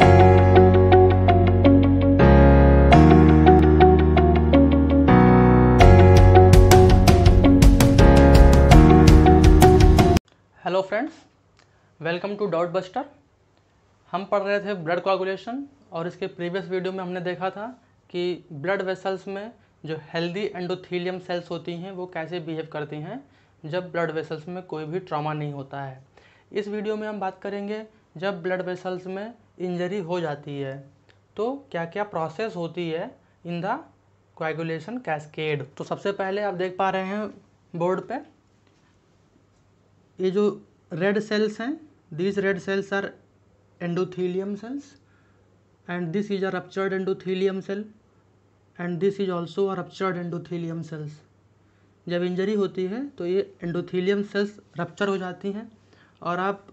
Hello friends welcome to dot buster हम पढ़ रहे थे ब्लड कोगुलेशन और इसके प्रीवियस वीडियो में हमने देखा था कि ब्लड वेसल्स में जो हेल्दी एंडोथीलियम सेल्स होती हैं वो कैसे बिहेव करती हैं जब ब्लड वेसल्स में कोई भी ट्रॉमा नहीं होता है इस वीडियो में हम बात करेंगे जब ब्लड वेसल्स में इंजरी हो जाती है तो क्या क्या प्रोसेस होती है इन द कोएगुलेशन कैस्केड तो सबसे पहले आप देख पा रहे हैं बोर्ड पे ये जो रेड सेल्स हैं these red cells are endothelium cells and this is are ruptured endothelium cell and this is also are ruptured endothelium cells जब इंजरी होती है तो ये एंडोथीलियम सेल्स रप्चर हो जाती हैं और आप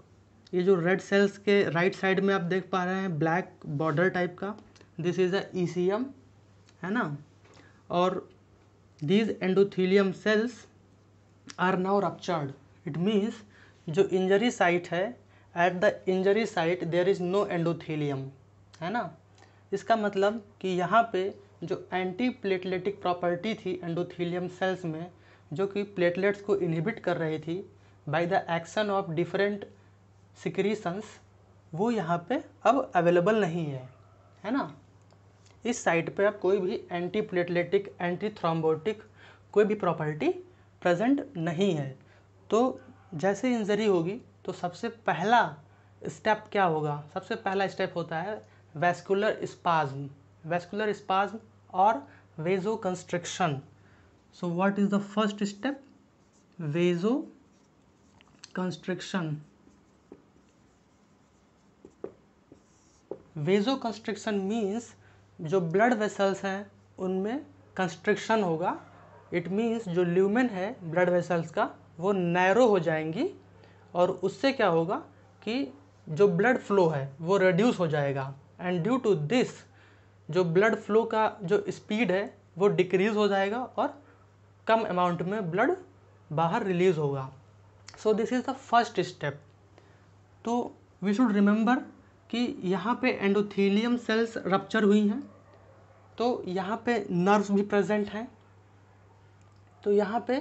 ये जो रेड सेल्स के राइट साइड में आप देख पा रहे हैं ब्लैक बॉर्डर टाइप का दिस इज़ अ ई है ना और these endothelium cells are now ruptured it means जो इंजरी साइट है at the injury site there is no endothelium है ना इसका मतलब कि यहाँ पे जो एंटी प्लेटलेटिक प्रॉपर्टी थी एंडोथीलियम सेल्स में जो कि प्लेटलेट्स को इनहिबिट कर रही थी by the action of different secretions वो यहाँ पे अब अवेलेबल नहीं है है ना इस साइट पे अब कोई भी एंटी प्लेटलेटिक एंटी थ्रोम्बोटिक कोई भी प्रॉपर्टी प्रेजेंट नहीं है तो जैसे इंजरी होगी तो सबसे पहला स्टेप क्या होगा सबसे पहला स्टेप होता है वेस्कुलर स्पाज्म वेस्कुलर स्पाज्म और vasoconstriction so what is the first step vasoconstriction vasoconstriction means जो ब्लड वेसल्स हैं उनमें कंस्ट्रिक्शन होगा इट मीन्स जो ल्यूमेन है ब्लड वेसल्स का वो नैरो हो जाएंगी और उससे क्या होगा कि जो ब्लड फ्लो है वो रिड्यूस हो जाएगा एंड ड्यू टू दिस जो ब्लड फ्लो का जो स्पीड है वो डिक्रीज़ हो जाएगा और कम अमाउंट में ब्लड बाहर रिलीज़ होगा so this is the first step तो वी शुड रिमेंबर कि यहाँ पे एंडोथीलियम सेल्स रप्चर हुई हैं तो यहाँ पे नर्व्स भी प्रेजेंट हैं तो यहाँ पे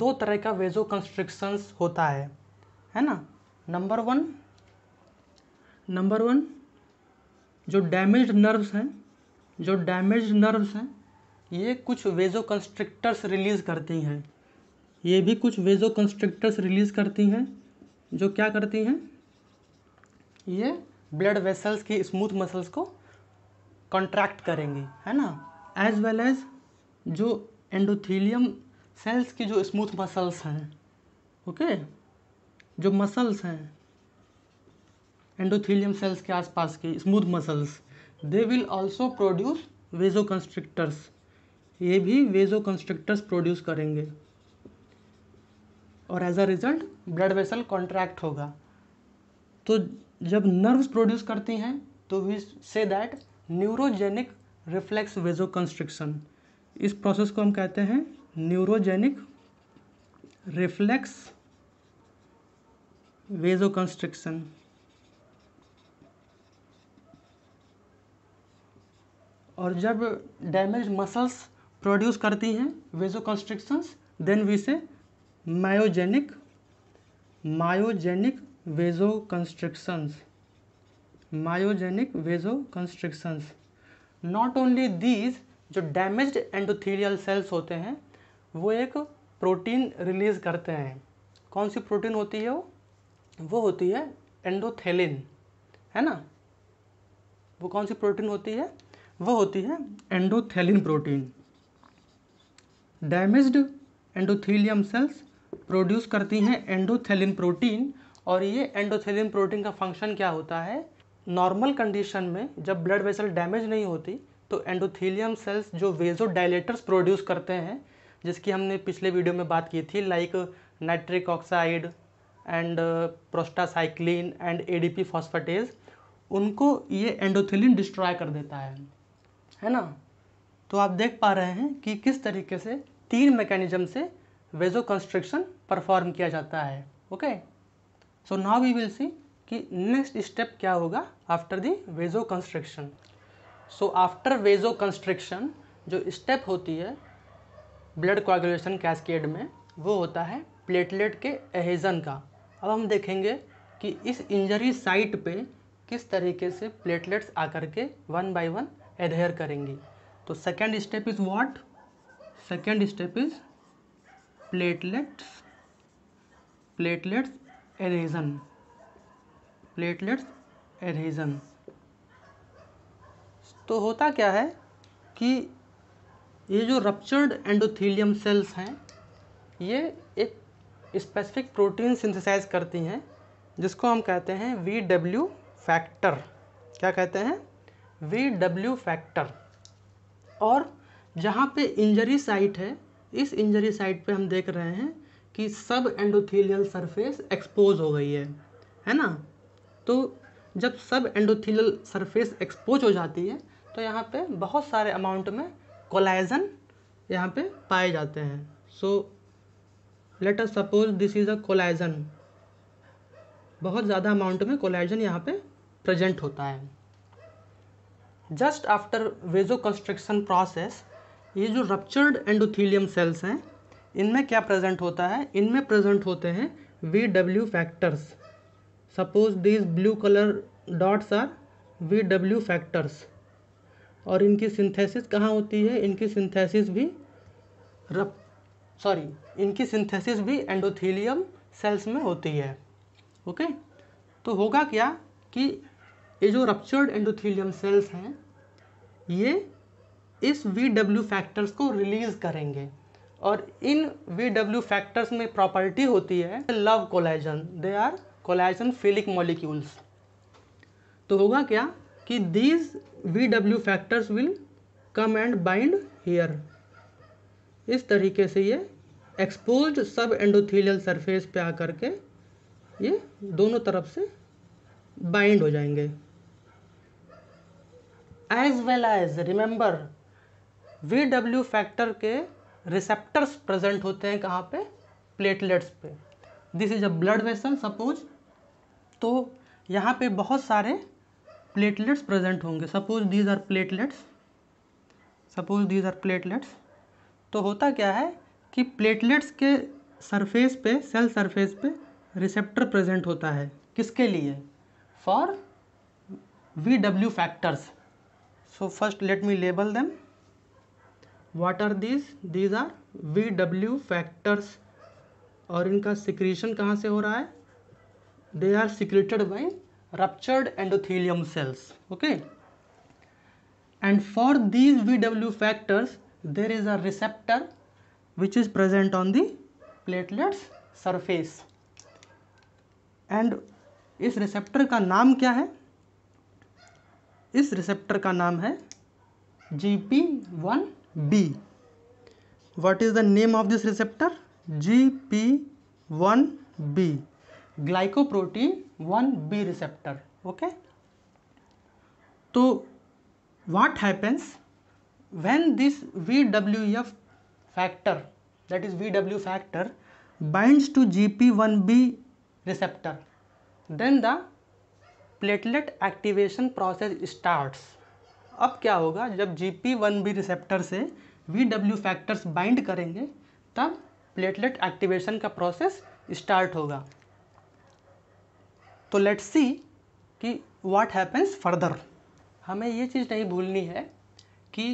दो तरह का वेजो कंस्ट्रिक्शंस होता है है ना नंबर वन नंबर वन जो डैमेज नर्व्स हैं जो डैमेज नर्व्स हैं ये कुछ वेजो कंस्ट्रिक्टर्स रिलीज़ करती हैं ये भी कुछ वेजो कंस्ट्रिक्टर्स रिलीज़ करती हैं जो क्या करती हैं ये ब्लड वेसल्स की स्मूथ मसल्स को कॉन्ट्रैक्ट करेंगे है ना एज वेल एज जो एंडोथीलियम सेल्स की जो स्मूथ मसल्स हैं ओके जो मसल्स हैं एंडोथीलियम सेल्स के आसपास की smooth muscles they will also produce vasoconstrictors ये भी वेजो कंस्ट्रिक्टर्स प्रोड्यूस करेंगे और as a result blood vessel contract होगा तो जब नर्व्स प्रोड्यूस करती हैं तो we say that neurogenic reflex vasoconstriction इस प्रोसेस को हम कहते हैं न्यूरोजेनिक रिफ्लेक्स वेजो कंस्ट्रिक्शन और जब डैमेज मसल्स प्रोड्यूस करती हैं vasoconstrictions then we say myogenic myogenic vasoconstrictions myogenic vasoconstrictions not only these जो डैमेज्ड एंडोथीलियल सेल्स होते हैं वो एक प्रोटीन रिलीज करते हैं कौन सी प्रोटीन होती है वो वो होती है एंडोथेलिन है ना वो कौन सी प्रोटीन होती है वो होती है endothelin protein damaged endothelium cells produce करती हैं एंडोथेलिन प्रोटीन और ये एंडोथेलियम प्रोटीन का फंक्शन क्या होता है नॉर्मल कंडीशन में जब ब्लड वेसल डैमेज नहीं होती तो एंडोथेलियम सेल्स जो वेजो डायलेटर्स प्रोड्यूस करते हैं जिसकी हमने पिछले वीडियो में बात की थी like nitric oxide and prostacyclin and A D उनको ये एंडोथेलिन डिस्ट्रॉय कर देता है है ना तो आप देख पा रहे हैं कि किस तरीके से तीन मैकेनिज्म से वेजो कंस्ट्रक्शन परफॉर्म किया जाता है okay okay? So now we will see कि नेक्स्ट स्टेप क्या होगा after the vasoconstriction so after vasoconstriction जो स्टेप होती है ब्लड कोगुलेशन कैस्केड में वो होता है प्लेटलेट के एहेजन का अब हम देखेंगे कि इस इंजरी साइट पे किस तरीके से प्लेटलेट्स आकर के वन बाय वन एडहेयर करेंगी तो second step is what second step is platelets platelets adhesion platelets adhesion तो होता क्या है कि ये जो रप्चर्ड एंडोथीलियम सेल्स हैं ये एक स्पेसिफिक प्रोटीन सिंथेसाइज करती हैं जिसको हम कहते हैं वी डब्ल्यू फैक्टर क्या कहते हैं वी डब्ल्यू फैक्टर और जहाँ पे इंजरी साइट है इस इंजरी साइट पे हम देख रहे हैं कि सब एंडोथेलियल सरफेस एक्सपोज हो गई है है ना तो जब सब एंडोथेलियल सरफेस एक्सपोज हो जाती है तो यहाँ पे बहुत सारे अमाउंट में कोलाइजन यहाँ पे पाए जाते हैं so let us suppose this is a collagen बहुत ज़्यादा अमाउंट में कोलाइजन यहाँ पे प्रेजेंट होता है just after vasoconstriction process ये जो रप्चर्ड एंडोथीलियम सेल्स हैं इनमें क्या प्रेजेंट होता है इनमें प्रेजेंट होते हैं V W factors suppose these blue colour dots are V W factors और इनकी सिंथेसिस कहाँ होती है इनकी सिंथेसिस भी सॉरी इनकी सिंथेसिस भी एंडोथीलियम सेल्स में होती है ओके तो होगा क्या कि ये जो रप्चर्ड एंडोथीलियम सेल्स हैं ये इस वी डब्ल्यू फैक्टर्स को रिलीज़ करेंगे और इन वी डब्ल्यू फैक्टर्स में प्रॉपर्टी होती है love collagen they are collagen philic molecules तो होगा क्या कि these V W factors will come and bind here इस तरीके से ये एक्सपोज सब एंडोथीलियल सरफेस पे आकर के ये दोनों तरफ से बाइंड हो जाएंगे as well as remember V W factor के रिसेप्टर्स प्रेजेंट होते हैं कहाँ पे प्लेटलेट्स पे this is a blood vessel suppose तो यहाँ पे बहुत सारे प्लेटलेट्स प्रेजेंट होंगे suppose these are platelets suppose these are platelets तो होता क्या है कि प्लेटलेट्स के सरफेस पे सेल सरफेस पे रिसेप्टर प्रेजेंट होता है किसके लिए for V W factors so first let me label them watt are these these are V W factors और इनका सिक्रीशन कहाँ से हो रहा है they are secreted by ruptured endothelium cells okay and for these V W factors there is a receptor which is present on the platelets surface and इस receptor का नाम क्या है इस रिसेप्टर का नाम है G P one B what is the name of this receptor gp1b glycoprotein 1b receptor okay so what happens when this vwf factor that is vw factor binds to gp1b receptor then the platelet activation process starts अब क्या होगा जब G P one B receptor से V W factors bind करेंगे तब platelet activation का process start होगा तो लेट्स सी कि व्हाट हैपन्स फर्दर हमें ये चीज़ नहीं भूलनी है कि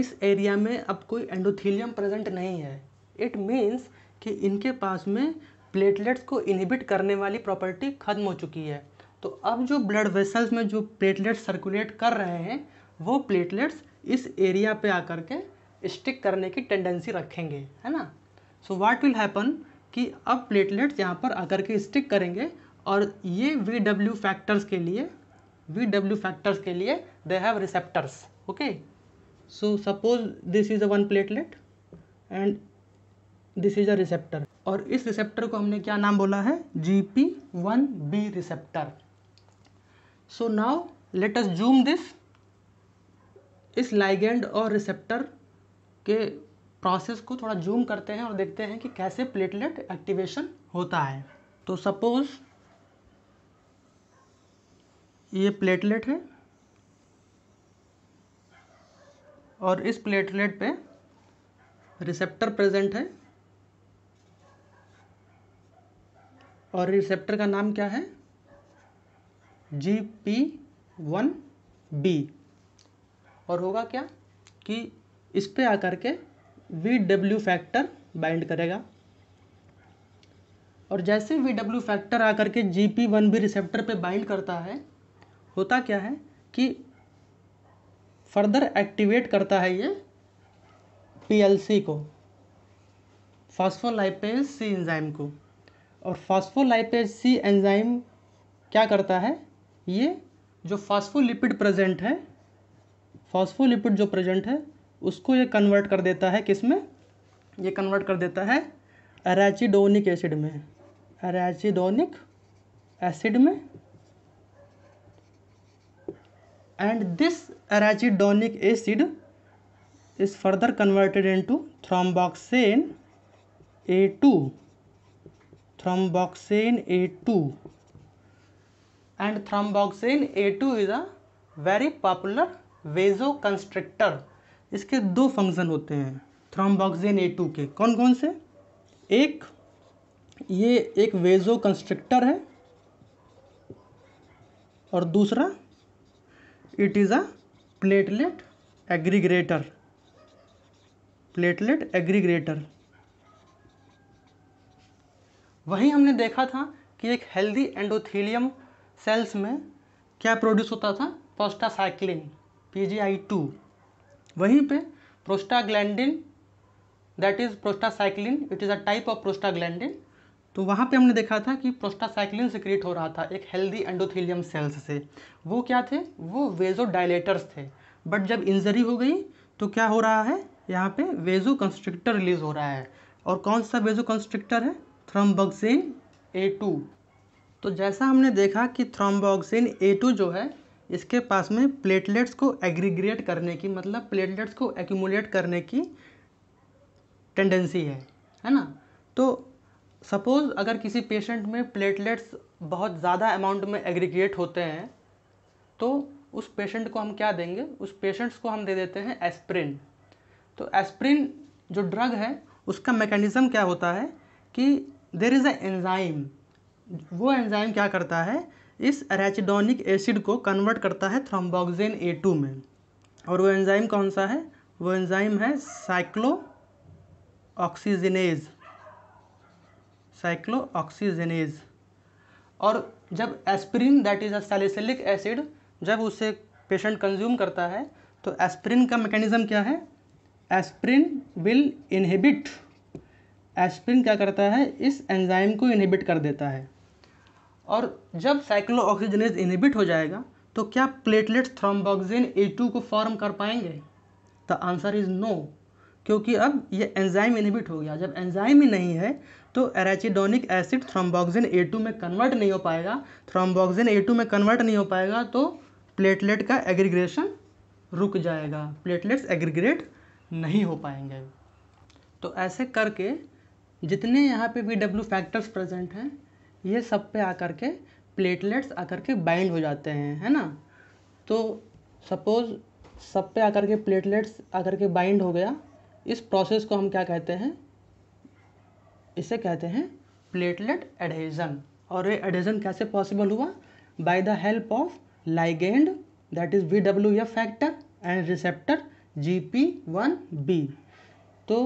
इस एरिया में अब कोई एंडोथीलियम प्रेजेंट नहीं है इट मीन्स कि इनके पास में प्लेटलेट्स को इनहिबिट करने वाली प्रॉपर्टी खत्म हो चुकी है तो अब जो ब्लड वेसल्स में जो प्लेटलेट्स सर्कुलेट कर रहे हैं वो प्लेटलेट्स इस एरिया पे आकर के स्टिक करने की टेंडेंसी रखेंगे है ना सो व्हाट विल हैपन कि अब प्लेटलेट्स यहाँ पर आकर के स्टिक करेंगे और ये वी डब्ल्यू फैक्टर्स के लिए वी डब्ल्यू फैक्टर्स के लिए they have receptors okay so suppose this is a one platelet and this is a receptor और इस रिसेप्टर को हमने क्या नाम बोला है G P one B receptor so now let us zoom this इस लाइगेंड और रिसेप्टर के प्रोसेस को थोड़ा जूम करते हैं और देखते हैं कि कैसे प्लेटलेट एक्टिवेशन होता है तो सपोज ये प्लेटलेट है और इस प्लेटलेट पे रिसेप्टर प्रेजेंट है और रिसेप्टर का नाम क्या है जी पी वन बी और होगा क्या कि इस पर आकर के वी डब्ल्यू फैक्टर बाइंड करेगा और जैसे वी डब्ल्यू फैक्टर आकर के G P one B receptor पे बाइंड करता है होता क्या है कि फर्दर एक्टिवेट करता है ये पीएलसी को फॉस्फोलाइपेज सी एंजाइम को और फॉस्फोलाइपेज सी एंजाइम क्या करता है ये जो फॉस्फोलिपिड प्रेजेंट है फॉस्फोलिपिड जो प्रेजेंट है उसको ये कन्वर्ट कर देता है किस में ये कन्वर्ट कर देता है अरेचिडोनिक एसिड में अरेचिडोनिक एसिड में and this arachidonic acid is further converted into thromboxane A two thromboxane A two and thromboxane A two is a very popular vasoconstrictor इसके दो फंक्शन होते हैं thromboxane A to के कौन कौन से एक ये एक वेजो कंस्ट्रक्टर है और दूसरा it is a platelet aggregator platelet aggregator वहीं हमने देखा था कि एक हेल्दी एंडोथीलियम सेल्स में क्या प्रोड्यूस होता था पोस्टासाइक्लिन पी जी आई टू वहीं पे prostaglandin that is prostacyclin it is a type of prostaglandin तो वहाँ पे हमने देखा था कि प्रोस्टासाइक्लिन सिक्रिएट हो रहा था एक हेल्दी एंडोथीलियम सेल्स से वो क्या थे वो वेजोडाइलेटर्स थे बट जब इंजरी हो गई तो क्या हो रहा है यहाँ पे वेजो कंस्ट्रिक्टर रिलीज हो रहा है और कौन सा वेजो कंस्ट्रिक्टर है थ्रम्बॉक्सिन ए टू तो जैसा हमने देखा कि थ्रम्बॉक्सिन ए टू जो है इसके पास में प्लेटलेट्स को एग्रीग्रेट करने की मतलब प्लेटलेट्स को एक्यूमुलेट करने की टेंडेंसी है है ना तो सपोज़ अगर किसी पेशेंट में प्लेटलेट्स बहुत ज़्यादा अमाउंट में एग्रीग्रेट होते हैं तो उस पेशेंट को हम क्या देंगे उस पेशेंट्स को हम दे देते हैं एस्प्रिन तो एस्प्रिन जो ड्रग है उसका मैकेनिज़्म क्या होता है कि देर इज़ अ एंजाइम वो एंजाइम क्या करता है इस अरेचिडोनिक एसिड को कन्वर्ट करता है थ्रोम्बोक्जेन ए टू में और वो एंजाइम कौन सा है वो एंजाइम है साइक्लो ऑक्सीजनेज साइक्लो ऑक्सीजनेज और जब aspirin that is a salicylic acid जब उसे पेशेंट कंज्यूम करता है तो एस्प्रिन का मैकेनिज़्म क्या है एस्प्रिन विल इनहिबिट एस्प्रिन क्या करता है इस एंजाइम को इनहिबिट कर देता है और जब साइक्लोऑक्सीजनेज इनिबिट हो जाएगा तो क्या प्लेटलेट थ्रोम्बॉक्सिन ए टू को फॉर्म कर पाएंगे द आंसर इज़ नो क्योंकि अब ये एंजाइम इनिबिट हो गया जब एंजाइम ही नहीं है तो arachidonic acid thromboxane A two में कन्वर्ट नहीं हो पाएगा थ्रोम्बॉक्सिन ए टू में कन्वर्ट नहीं हो पाएगा तो प्लेटलेट का एग्रीग्रेशन रुक जाएगा प्लेटलेट्स एग्रीग्रेट नहीं हो पाएंगे तो ऐसे करके जितने यहाँ पे वी डब्ल्यू फैक्टर्स प्रेजेंट हैं ये सब पे आकर के प्लेटलेट्स आकर के बाइंड हो जाते हैं है ना तो सपोज़ सब पे आकर के प्लेटलेट्स आकर के बाइंड हो गया इस प्रोसेस को हम क्या कहते हैं इसे कहते हैं प्लेटलेट एडहेजन और ये एडहेजन कैसे पॉसिबल हुआ by the help of ligand that is V W F factor and receptor G P one B तो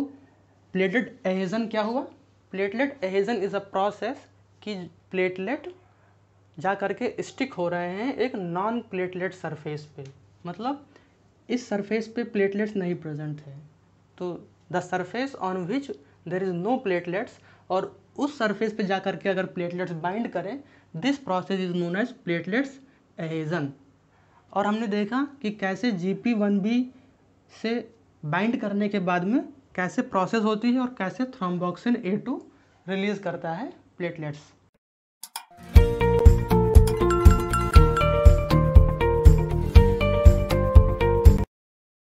प्लेटलेट एहेजन क्या हुआ platelet adhesion is a process कि प्लेटलेट जा करके स्टिक हो रहे हैं एक नॉन प्लेटलेट सरफेस पे मतलब इस सरफेस पे प्लेटलेट्स नहीं प्रेजेंट थे तो the surface on which there is no platelets और उस सरफेस पे जा करके अगर प्लेटलेट्स बाइंड करें this process is known as platelets adhesion और हमने देखा कि कैसे जी पी वन बी से बाइंड करने के बाद में कैसे प्रोसेस होती है और कैसे थ्रोम्बॉक्सिन ए टू रिलीज़ करता है प्लेटलेट्स